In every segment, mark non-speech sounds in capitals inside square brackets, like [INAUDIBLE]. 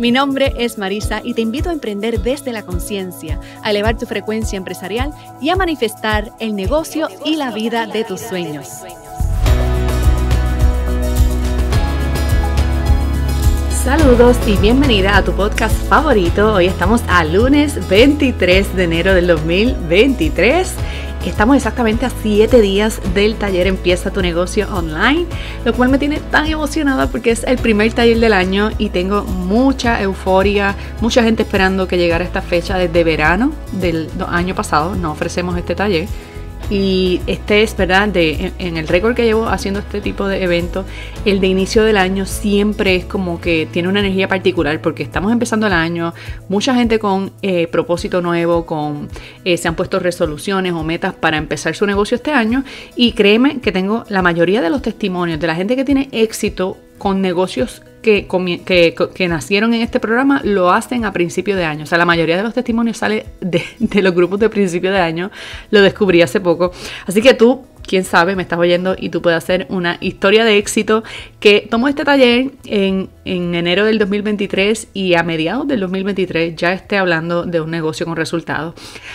Mi nombre es Marisa y te invito a emprender desde la conciencia, a elevar tu frecuencia empresarial y a manifestar el negocio, y la vida de tus sueños. Saludos y bienvenida a tu podcast favorito. Hoy estamos a lunes 23 de enero del 2023 Estamos exactamente a 7 días del taller Empieza tu negocio online, lo cual me tiene tan emocionada porque es el primer taller del año y tengo mucha euforia, mucha gente esperando que llegara esta fecha desde verano del año pasado. No ofrecemos este taller y este es, ¿verdad? en, el récord que llevo haciendo este tipo de eventos, el de inicio del año siempre es como que tiene una energía particular porque estamos empezando el año, mucha gente con eh, propósito nuevo, con eh, se han puesto resoluciones o metas para empezar su negocio este año y créeme que tengo la mayoría de los testimonios de la gente que tiene éxito con negocios que, nacieron en este programa lo hacen a principio de año. O sea, la mayoría de los testimonios sale de, de los grupos de principio de año. Lo descubrí hace poco. Así que tú quién sabe, me estás oyendo y tú puedes hacer una historia de éxito que tomó este taller en, enero del 2023 y a mediados del 2023 ya esté hablando de un negocio con resultados.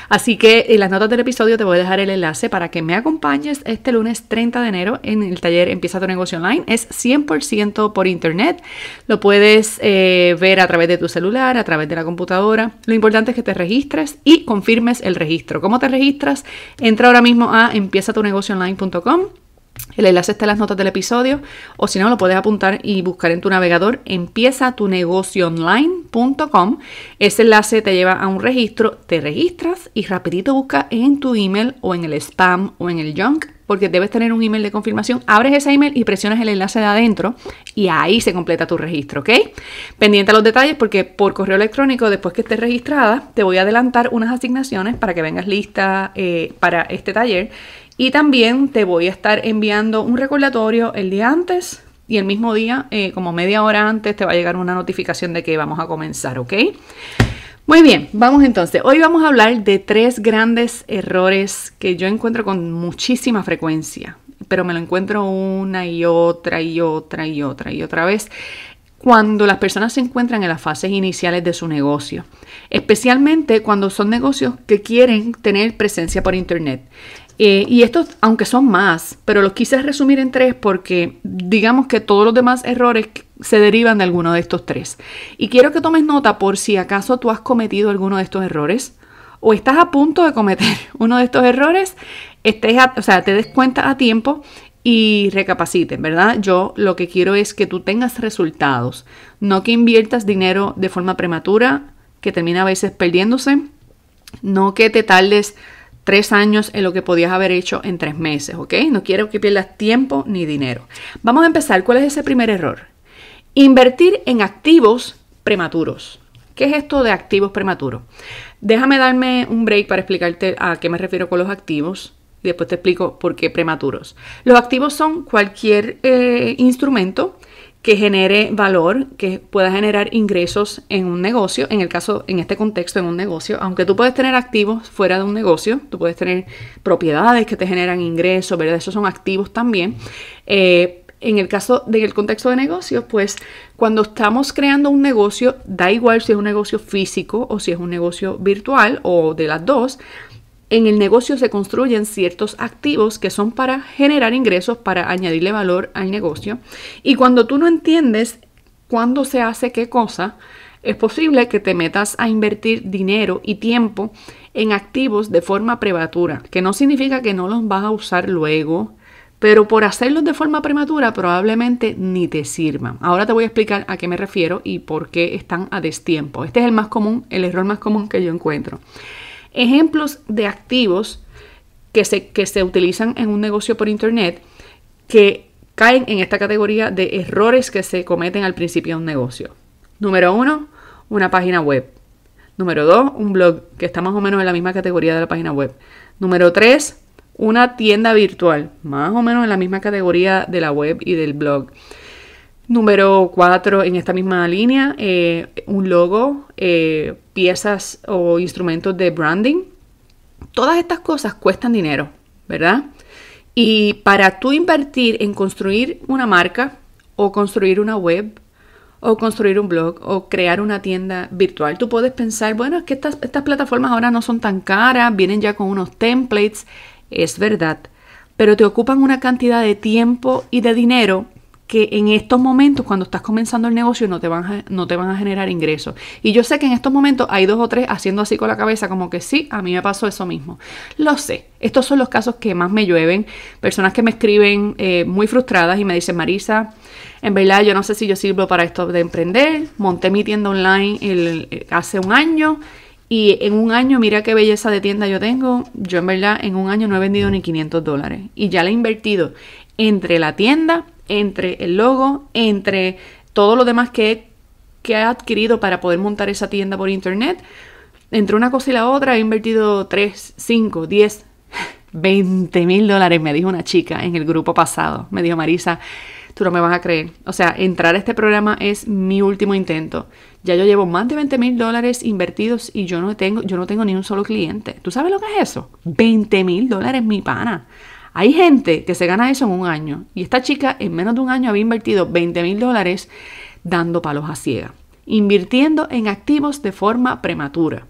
Así que en las notas del episodio te voy a dejar el enlace para que me acompañes este lunes 30 de enero en el taller Empieza tu negocio online. Es 100% por internet. Lo puedes eh, ver a través de tu celular, a través de la computadora. Lo importante es que te registres y confirmes el registro. ¿Cómo te registras? Entra ahora mismo a empieza tu negocio online.com El enlace está en las notas del episodio o si no lo puedes apuntar y buscar en tu navegador empieza tu negocio online.com. Ese enlace te lleva a un registro, te registras y rapidito busca en tu email o en el spam o en el junk porque debes tener un email de confirmación. Abres ese email y presionas el enlace de adentro y ahí se completa tu registro, ¿ok? Pendiente a los detalles porque por correo electrónico, después que estés registrada, te voy a adelantar unas asignaciones para que vengas lista eh, para este taller y también te voy a estar enviando un recordatorio el día antes y el mismo día, eh, como media hora antes, te va a llegar una notificación de que vamos a comenzar, ¿ok? Muy bien, vamos entonces. Hoy vamos a hablar de tres grandes errores que yo encuentro con muchísima frecuencia, pero me lo encuentro una y otra y otra y otra y otra vez cuando las personas se encuentran en las fases iniciales de su negocio, especialmente cuando son negocios que quieren tener presencia por Internet. Eh, y estos, aunque son más, pero los quise resumir en tres porque digamos que todos los demás errores se derivan de alguno de estos tres. Y quiero que tomes nota por si acaso tú has cometido alguno de estos errores o estás a punto de cometer [LAUGHS] uno de estos errores, estés o sea, te des cuenta a tiempo y recapaciten, ¿verdad? Yo lo que quiero es que tú tengas resultados, no que inviertas dinero de forma prematura, que termina a veces perdiéndose, no que te tardes tres años en lo que podías haber hecho en tres meses, ¿ok? No quiero que pierdas tiempo ni dinero. Vamos a empezar. ¿Cuál es ese primer error? Invertir en activos prematuros. ¿Qué es esto de activos prematuros? Déjame darme un break para explicarte a qué me refiero con los activos y después te explico por qué prematuros. Los activos son cualquier eh, instrumento que genere valor, que pueda generar ingresos en un negocio, en el caso, en este contexto, en un negocio, aunque tú puedes tener activos fuera de un negocio, tú puedes tener propiedades que te generan ingresos, ¿verdad? Esos son activos también. Eh, en el caso del contexto de negocios, pues cuando estamos creando un negocio, da igual si es un negocio físico o si es un negocio virtual o de las dos, en el negocio se construyen ciertos activos que son para generar ingresos, para añadirle valor al negocio. Y cuando tú no entiendes cuándo se hace qué cosa, es posible que te metas a invertir dinero y tiempo en activos de forma prematura, que no significa que no los vas a usar luego, pero por hacerlos de forma prematura probablemente ni te sirvan. Ahora te voy a explicar a qué me refiero y por qué están a destiempo. Este es el más común, el error más común que yo encuentro. Ejemplos de activos que se, se utilizan en un negocio por Internet que caen en esta categoría de errores que se cometen al principio de un negocio. Número uno, una página web. Número dos, un blog, que está más o menos en la misma categoría de la página web. Número tres, una tienda virtual, más o menos en la misma categoría de la web y del blog. Número 4, en esta misma línea, eh, un logo, eh, piezas o instrumentos de branding. Todas estas cosas cuestan dinero, ¿verdad? Y para tú invertir en construir una marca o construir una web o construir un blog o crear una tienda virtual, tú puedes pensar, bueno, es que estas, estas plataformas ahora no son tan caras, vienen ya con unos templates, es verdad, pero te ocupan una cantidad de tiempo y de dinero que en estos momentos, cuando estás comenzando el negocio, no te, van a, no te van a generar ingresos. Y yo sé que en estos momentos hay dos o tres haciendo así con la cabeza, como que sí, a mí me pasó eso mismo. Lo sé, estos son los casos que más me llueven. Personas que me escriben eh, muy frustradas y me dicen, Marisa, en verdad yo no sé si yo sirvo para esto de emprender. Monté mi tienda online eh, hace un año. Y en un año, mira qué belleza de tienda yo tengo. Yo en verdad en un año no he vendido ni 500 dólares. Y ya la he invertido entre la tienda entre el logo, entre todo lo demás que he, adquirido para poder montar esa tienda por internet. Entre una cosa y la otra he invertido 3, 5, 10, 20 mil dólares, me dijo una chica en el grupo pasado. Me dijo Marisa, tú no me vas a creer. O sea, entrar a este programa es mi último intento. Ya yo llevo más de 20 mil dólares invertidos y yo no, tengo, yo no tengo ni un solo cliente. ¿Tú sabes lo que es eso? 20 mil dólares, mi pana. Hay gente que se gana eso en un año y esta chica en menos de un año había invertido 20 mil dólares dando palos a ciega, invirtiendo en activos de forma prematura.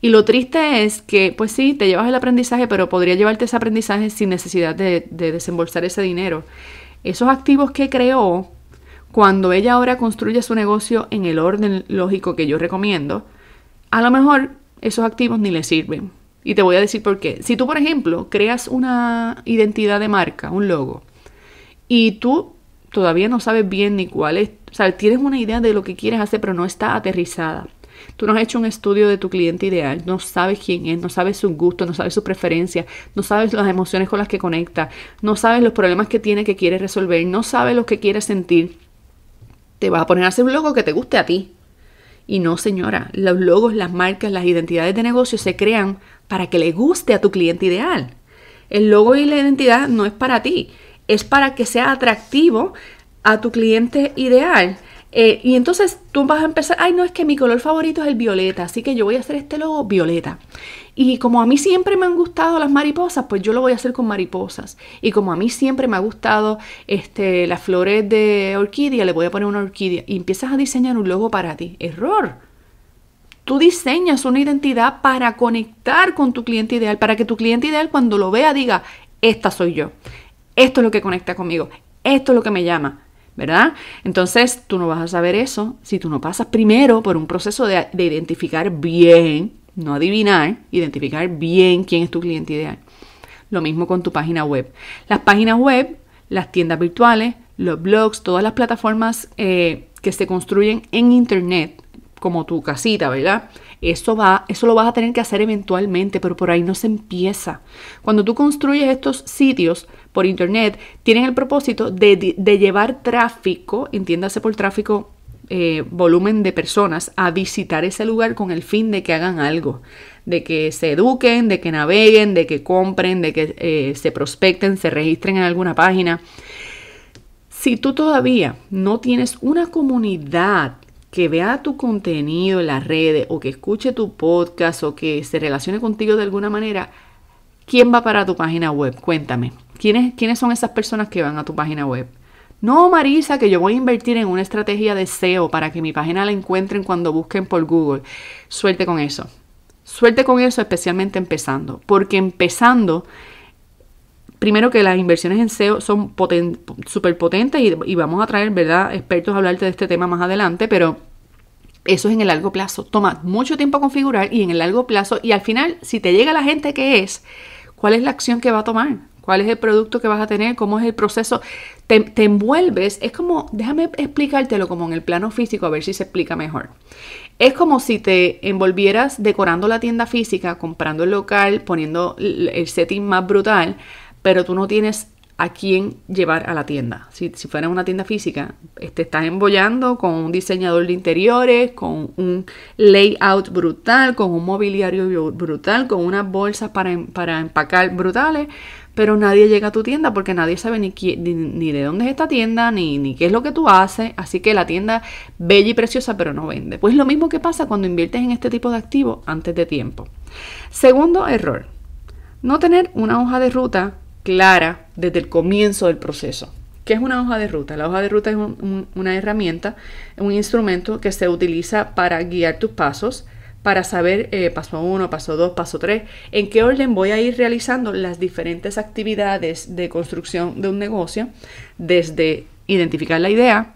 Y lo triste es que, pues sí, te llevas el aprendizaje, pero podría llevarte ese aprendizaje sin necesidad de, de desembolsar ese dinero. Esos activos que creó, cuando ella ahora construye su negocio en el orden lógico que yo recomiendo, a lo mejor esos activos ni le sirven, y te voy a decir por qué. Si tú, por ejemplo, creas una identidad de marca, un logo, y tú todavía no sabes bien ni cuál es, o sea, tienes una idea de lo que quieres hacer, pero no está aterrizada. Tú no has hecho un estudio de tu cliente ideal, no sabes quién es, no sabes sus gustos, no sabes sus preferencias, no sabes las emociones con las que conecta, no sabes los problemas que tiene que quiere resolver, no sabes lo que quiere sentir. Te vas a poner a hacer un logo que te guste a ti. Y no, señora, los logos, las marcas, las identidades de negocio se crean para que le guste a tu cliente ideal. El logo y la identidad no es para ti, es para que sea atractivo a tu cliente ideal. Eh, y entonces tú vas a empezar, ay no, es que mi color favorito es el violeta, así que yo voy a hacer este logo violeta. Y como a mí siempre me han gustado las mariposas, pues yo lo voy a hacer con mariposas. Y como a mí siempre me ha gustado este, las flores de orquídea, le voy a poner una orquídea. Y empiezas a diseñar un logo para ti. Error. Tú diseñas una identidad para conectar con tu cliente ideal, para que tu cliente ideal cuando lo vea diga, esta soy yo, esto es lo que conecta conmigo, esto es lo que me llama, ¿verdad? Entonces tú no vas a saber eso si tú no pasas primero por un proceso de, identificar bien, no adivinar, identificar bien quién es tu cliente ideal. Lo mismo con tu página web. Las páginas web, las tiendas virtuales, los blogs, todas las plataformas eh, que se construyen en Internet como tu casita, ¿verdad? Eso, va, eso lo vas a tener que hacer eventualmente, pero por ahí no se empieza. Cuando tú construyes estos sitios por internet, tienen el propósito de, llevar tráfico, entiéndase por tráfico eh, volumen de personas a visitar ese lugar con el fin de que hagan algo, de que se eduquen, de que naveguen, de que compren, de que eh, se prospecten, se registren en alguna página. Si tú todavía no tienes una comunidad que vea tu contenido en las redes o que escuche tu podcast o que se relacione contigo de alguna manera, ¿quién va para tu página web? Cuéntame. ¿Quiénes, quiénes son esas personas que van a tu página web? No, Marisa, que yo voy a invertir en una estrategia de SEO para que mi página la encuentren cuando busquen por Google. suelte con eso. suelte con eso, especialmente empezando, porque empezando primero que las inversiones en SEO son súper potentes y, vamos a traer, ¿verdad?, expertos a hablarte de este tema más adelante, pero eso es en el largo plazo. Toma mucho tiempo a configurar y en el largo plazo, y al final, si te llega la gente que es, ¿cuál es la acción que va a tomar? cuál es el producto que vas a tener, cómo es el proceso. Te, te, envuelves, es como, déjame explicártelo como en el plano físico, a ver si se explica mejor. Es como si te envolvieras decorando la tienda física, comprando el local, poniendo el setting más brutal, pero tú no tienes a quién llevar a la tienda. Si, fuera una tienda física, te este, estás embollando con un diseñador de interiores, con un layout brutal, con un mobiliario brutal, con unas bolsas em, para, empacar brutales, pero nadie llega a tu tienda porque nadie sabe ni, ni, de dónde es esta tienda, ni, ni qué es lo que tú haces. Así que la tienda bella y preciosa, pero no vende. Pues lo mismo que pasa cuando inviertes en este tipo de activos antes de tiempo. Segundo error, no tener una hoja de ruta clara desde el comienzo del proceso. ¿Qué es una hoja de ruta? La hoja de ruta es una herramienta, un instrumento que se utiliza para guiar tus pasos, para saber eh, paso 1, paso 2, paso 3, en qué orden voy a ir realizando las diferentes actividades de construcción de un negocio, desde identificar la idea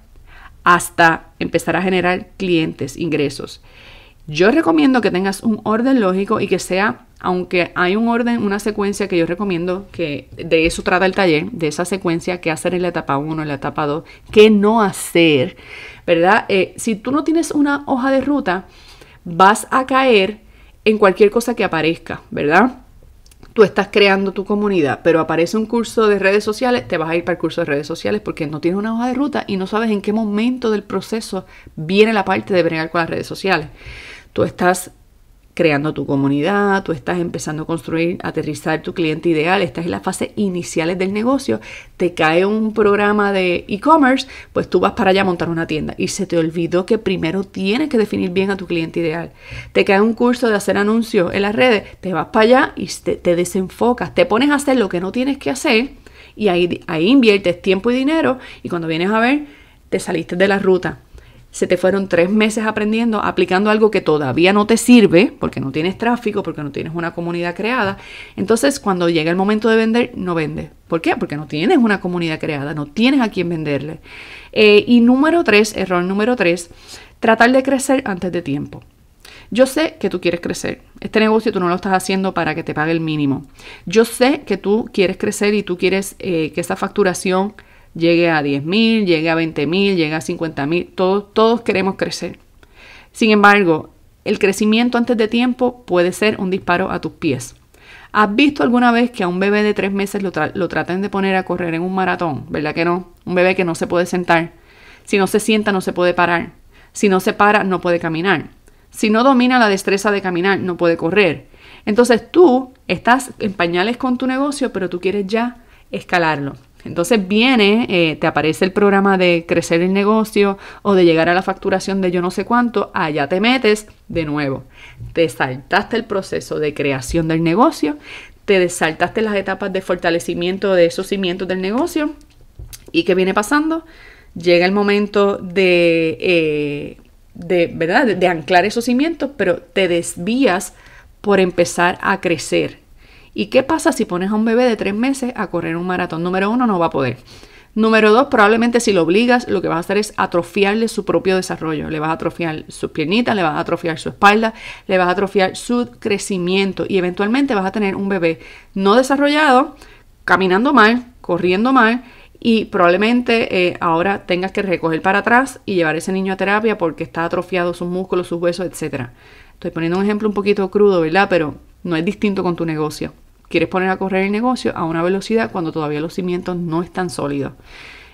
hasta empezar a generar clientes, ingresos. Yo recomiendo que tengas un orden lógico y que sea, aunque hay un orden, una secuencia que yo recomiendo, que de eso trata el taller, de esa secuencia, que hacer en la etapa 1, en la etapa 2, qué no hacer, ¿verdad? Eh, si tú no tienes una hoja de ruta, vas a caer en cualquier cosa que aparezca, ¿verdad? Tú estás creando tu comunidad, pero aparece un curso de redes sociales, te vas a ir para el curso de redes sociales porque no tienes una hoja de ruta y no sabes en qué momento del proceso viene la parte de bregar con las redes sociales. Tú estás creando tu comunidad, tú estás empezando a construir, aterrizar tu cliente ideal, estás en las fases iniciales del negocio, te cae un programa de e-commerce, pues tú vas para allá a montar una tienda y se te olvidó que primero tienes que definir bien a tu cliente ideal. Te cae un curso de hacer anuncios en las redes, te vas para allá y te, desenfocas, te pones a hacer lo que no tienes que hacer y ahí, ahí inviertes tiempo y dinero y cuando vienes a ver, te saliste de la ruta se te fueron tres meses aprendiendo, aplicando algo que todavía no te sirve, porque no tienes tráfico, porque no tienes una comunidad creada. Entonces, cuando llega el momento de vender, no vendes. ¿Por qué? Porque no tienes una comunidad creada, no tienes a quién venderle. Eh, y número tres, error número tres, tratar de crecer antes de tiempo. Yo sé que tú quieres crecer. Este negocio tú no lo estás haciendo para que te pague el mínimo. Yo sé que tú quieres crecer y tú quieres eh, que esa facturación llegue a 10.000, mil, llegue a 20.000, mil, llegue a 50.000, todos, todos queremos crecer. Sin embargo, el crecimiento antes de tiempo puede ser un disparo a tus pies. ¿Has visto alguna vez que a un bebé de tres meses lo, lo traten de poner a correr en un maratón? ¿Verdad que no? Un bebé que no se puede sentar. Si no se sienta, no se puede parar. Si no se para, no puede caminar. Si no domina la destreza de caminar, no puede correr. Entonces tú estás en pañales con tu negocio, pero tú quieres ya escalarlo. Entonces viene, eh, te aparece el programa de crecer el negocio o de llegar a la facturación de yo no sé cuánto, allá te metes de nuevo. Te saltaste el proceso de creación del negocio, te saltaste las etapas de fortalecimiento de esos cimientos del negocio. ¿Y qué viene pasando? Llega el momento de, eh, De, de anclar esos cimientos, pero te desvías por empezar a crecer ¿Y qué pasa si pones a un bebé de tres meses a correr un maratón? Número uno, no va a poder. Número dos, probablemente si lo obligas, lo que vas a hacer es atrofiarle su propio desarrollo. Le vas a atrofiar sus piernitas, le vas a atrofiar su espalda, le vas a atrofiar su crecimiento y eventualmente vas a tener un bebé no desarrollado, caminando mal, corriendo mal y probablemente eh, ahora tengas que recoger para atrás y llevar ese niño a terapia porque está atrofiado sus músculos, sus huesos, etc. Estoy poniendo un ejemplo un poquito crudo, ¿verdad? Pero no es distinto con tu negocio quieres poner a correr el negocio a una velocidad cuando todavía los cimientos no están sólidos.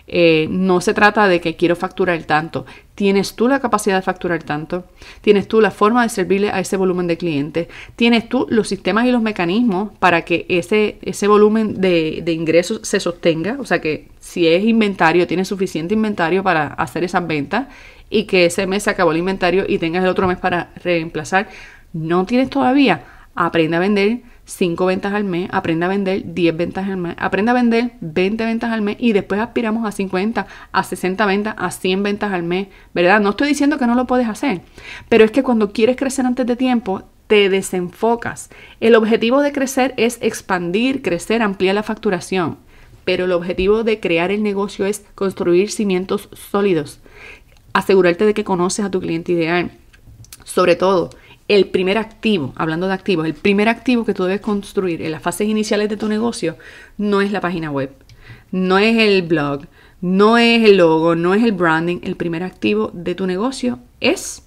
Eh, no se trata de que quiero facturar tanto. Tienes tú la capacidad de facturar tanto. Tienes tú la forma de servirle a ese volumen de clientes. Tienes tú los sistemas y los mecanismos para que ese, ese volumen de, de ingresos se sostenga. O sea que si es inventario, tienes suficiente inventario para hacer esas ventas y que ese mes se acabó el inventario y tengas el otro mes para reemplazar. No tienes todavía. Aprende a vender 5 ventas al mes, aprenda a vender 10 ventas al mes, aprenda a vender 20 ventas al mes y después aspiramos a 50, a 60 ventas, a 100 ventas al mes, ¿verdad? No estoy diciendo que no lo puedes hacer, pero es que cuando quieres crecer antes de tiempo, te desenfocas. El objetivo de crecer es expandir, crecer, ampliar la facturación, pero el objetivo de crear el negocio es construir cimientos sólidos, asegurarte de que conoces a tu cliente ideal. Sobre todo, el primer activo, hablando de activos, el primer activo que tú debes construir en las fases iniciales de tu negocio no es la página web, no es el blog, no es el logo, no es el branding. El primer activo de tu negocio es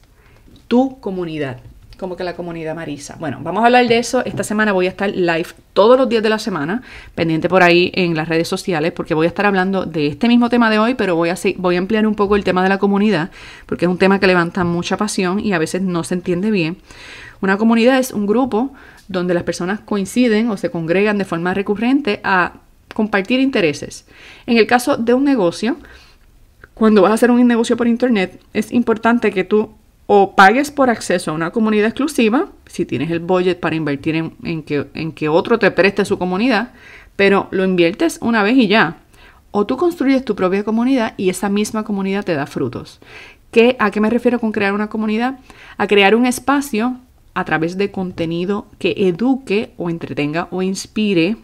tu comunidad, como que la comunidad Marisa. Bueno, vamos a hablar de eso. Esta semana voy a estar live todos los días de la semana, pendiente por ahí en las redes sociales, porque voy a estar hablando de este mismo tema de hoy, pero voy a, voy a ampliar un poco el tema de la comunidad, porque es un tema que levanta mucha pasión y a veces no se entiende bien. Una comunidad es un grupo donde las personas coinciden o se congregan de forma recurrente a compartir intereses. En el caso de un negocio, cuando vas a hacer un negocio por internet, es importante que tú o pagues por acceso a una comunidad exclusiva, si tienes el budget para invertir en, que, otro te preste su comunidad, pero lo inviertes una vez y ya. O tú construyes tu propia comunidad y esa misma comunidad te da frutos. ¿Qué, ¿A qué me refiero con crear una comunidad? A crear un espacio a través de contenido que eduque o entretenga o inspire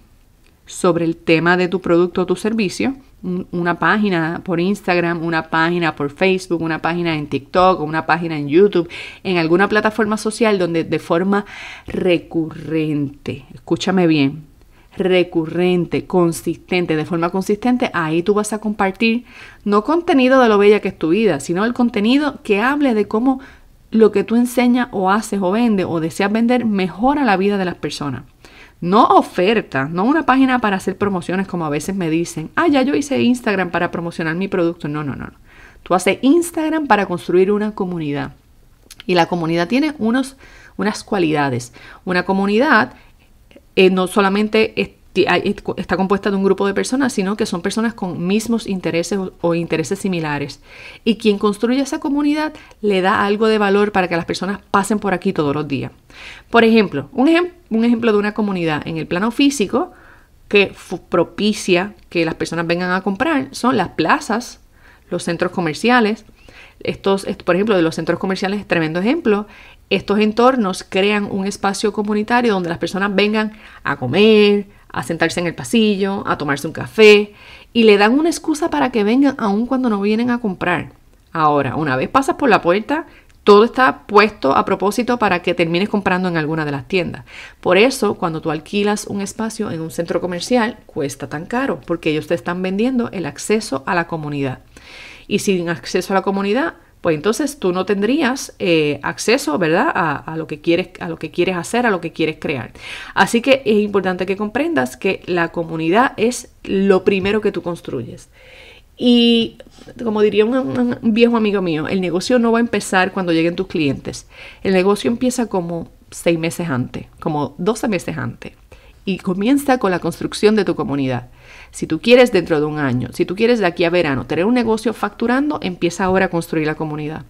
sobre el tema de tu producto o tu servicio una página por Instagram, una página por Facebook, una página en TikTok, una página en YouTube, en alguna plataforma social donde de forma recurrente, escúchame bien, recurrente, consistente, de forma consistente, ahí tú vas a compartir no contenido de lo bella que es tu vida, sino el contenido que hable de cómo lo que tú enseñas o haces o vendes o deseas vender mejora la vida de las personas no oferta, no una página para hacer promociones como a veces me dicen, ah, ya yo hice Instagram para promocionar mi producto. No, no, no. Tú haces Instagram para construir una comunidad. Y la comunidad tiene unos, unas cualidades. Una comunidad eh, no solamente es está compuesta de un grupo de personas, sino que son personas con mismos intereses o, intereses similares. Y quien construye esa comunidad le da algo de valor para que las personas pasen por aquí todos los días. Por ejemplo, un, un ejemplo de una comunidad en el plano físico que propicia que las personas vengan a comprar son las plazas, los centros comerciales. Estos, por ejemplo, de los centros comerciales, tremendo ejemplo, estos entornos crean un espacio comunitario donde las personas vengan a comer, a sentarse en el pasillo, a tomarse un café y le dan una excusa para que vengan aun cuando no vienen a comprar. Ahora, una vez pasas por la puerta, todo está puesto a propósito para que termines comprando en alguna de las tiendas. Por eso, cuando tú alquilas un espacio en un centro comercial, cuesta tan caro, porque ellos te están vendiendo el acceso a la comunidad. Y sin acceso a la comunidad, pues entonces tú no tendrías eh, acceso, ¿verdad? A, lo que quieres, a lo que quieres hacer, a lo que quieres crear. Así que es importante que comprendas que la comunidad es lo primero que tú construyes. Y como diría un, un, viejo amigo mío, el negocio no va a empezar cuando lleguen tus clientes. El negocio empieza como seis meses antes, como 12 meses antes y comienza con la construcción de tu comunidad. Si tú quieres dentro de un año, si tú quieres de aquí a verano tener un negocio facturando, empieza ahora a construir la comunidad.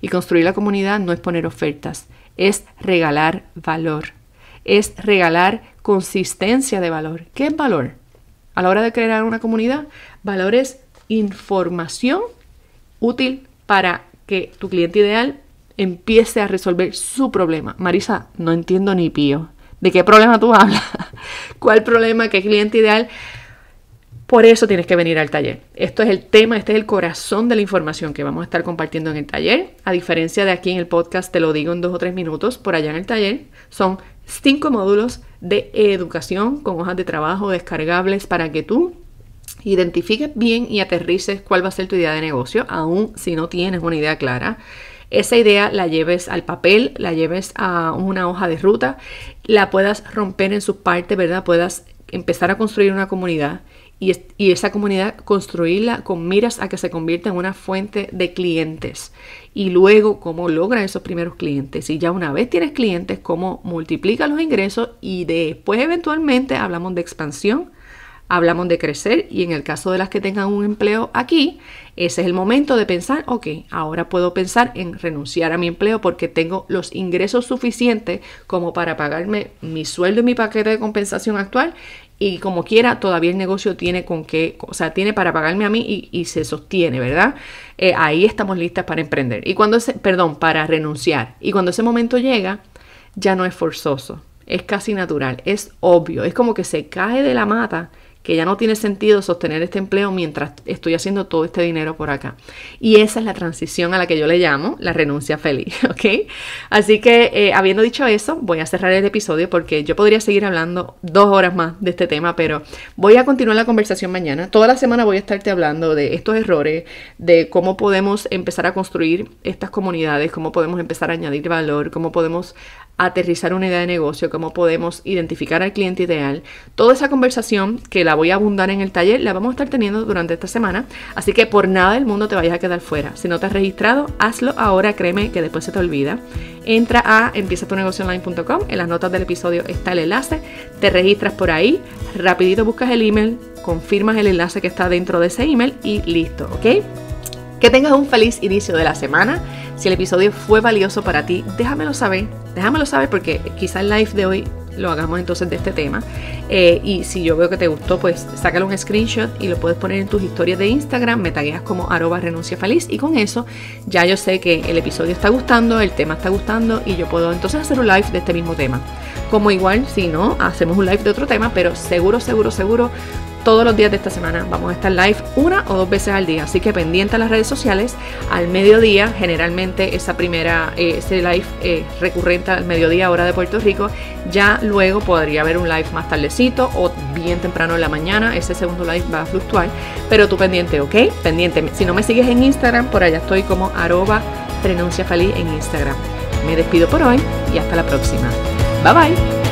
Y construir la comunidad no es poner ofertas, es regalar valor, es regalar consistencia de valor. ¿Qué es valor? A la hora de crear una comunidad, valor es información útil para que tu cliente ideal empiece a resolver su problema. Marisa, no entiendo ni pío. ¿De qué problema tú hablas? ¿Cuál problema? ¿Qué cliente ideal? Por eso tienes que venir al taller. Esto es el tema, este es el corazón de la información que vamos a estar compartiendo en el taller. A diferencia de aquí en el podcast, te lo digo en dos o tres minutos, por allá en el taller son cinco módulos de educación con hojas de trabajo descargables para que tú identifiques bien y aterrices cuál va a ser tu idea de negocio, aún si no tienes una idea clara esa idea la lleves al papel, la lleves a una hoja de ruta, la puedas romper en su parte, ¿verdad? Puedas empezar a construir una comunidad y, esa comunidad construirla con miras a que se convierta en una fuente de clientes. Y luego, cómo logra esos primeros clientes. Y ya una vez tienes clientes, cómo multiplica los ingresos y después eventualmente hablamos de expansión hablamos de crecer y en el caso de las que tengan un empleo aquí, ese es el momento de pensar, ok, ahora puedo pensar en renunciar a mi empleo porque tengo los ingresos suficientes como para pagarme mi sueldo y mi paquete de compensación actual y como quiera todavía el negocio tiene con qué, o sea, tiene para pagarme a mí y, se sostiene, ¿verdad? Eh, ahí estamos listas para emprender y cuando ese, perdón, para renunciar y cuando ese momento llega ya no es forzoso, es casi natural, es obvio, es como que se cae de la mata que ya no tiene sentido sostener este empleo mientras estoy haciendo todo este dinero por acá. Y esa es la transición a la que yo le llamo la renuncia feliz, [LAUGHS] ¿ok? Así que eh, habiendo dicho eso, voy a cerrar el episodio porque yo podría seguir hablando dos horas más de este tema, pero voy a continuar la conversación mañana. Toda la semana voy a estarte hablando de estos errores, de cómo podemos empezar a construir estas comunidades, cómo podemos empezar a añadir valor, cómo podemos aterrizar una idea de negocio, cómo podemos identificar al cliente ideal. Toda esa conversación que la voy a abundar en el taller la vamos a estar teniendo durante esta semana, así que por nada del mundo te vayas a quedar fuera. Si no te has registrado, hazlo ahora, créeme que después se te olvida. Entra a empiezatunegocioonline.com, en las notas del episodio está el enlace, te registras por ahí, rapidito buscas el email, confirmas el enlace que está dentro de ese email y listo, ¿ok? Que tengas un feliz inicio de la semana. Si el episodio fue valioso para ti, déjamelo saber. Déjamelo saber porque quizá el live de hoy lo hagamos entonces de este tema. Eh, y si yo veo que te gustó, pues sácalo un screenshot y lo puedes poner en tus historias de Instagram. Me tagueas como arroba renuncia feliz. Y con eso ya yo sé que el episodio está gustando, el tema está gustando y yo puedo entonces hacer un live de este mismo tema. Como igual, si no, hacemos un live de otro tema, pero seguro, seguro, seguro todos los días de esta semana. Vamos a estar live una o dos veces al día, así que pendiente a las redes sociales. Al mediodía, generalmente esa primera, eh, ese live eh, recurrente al mediodía hora de Puerto Rico. Ya luego podría haber un live más tardecito o bien temprano en la mañana. Ese segundo live va a fluctuar, pero tú pendiente, ¿ok? Pendiente. Si no me sigues en Instagram, por allá estoy como arroba en Instagram. Me despido por hoy y hasta la próxima. Bye bye.